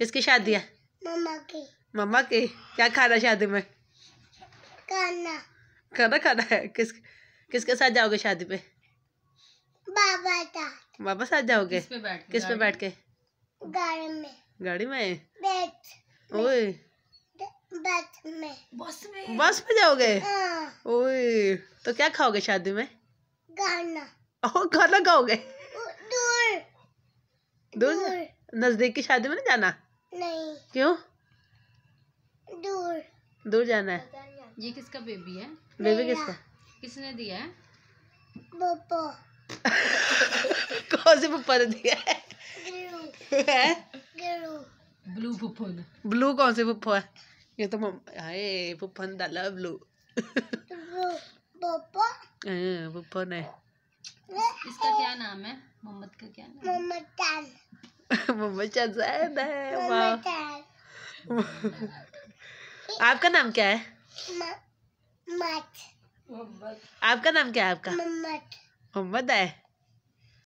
किसकी शादी है मम्मा की मम्मा की क्या खाना शादी में खाना खाना खाना है किस किसके साथ जाओगे शादी पे बाबा साथ बाबा साथ जाओगे किस पे बैठ के गाड़ी में गाड़ी में बैठ ओए बस में बस में बस में जाओगे हाँ। ओए तो क्या खाओगे शादी में गाना ओ गाना खाओगे दूर दूर, दूर। नजदीक की शादी में ना जाना नहीं क्यों दूर दूर जाना है ये किसका बेबी है बेबी किसका किसने दिया है कौन से पप्पा ने दिया है ब्लू पुपन ब्लू कौन से पुप्पा है ये तो हाय ने डाला ब्लू पापा हाँ, ने इसका क्या नाम है मोहम्मद का क्या नाम मोहम्मद मम्मा जैद है वाह आपका नाम क्या है आपका नाम क्या है आपका मोहम्मद है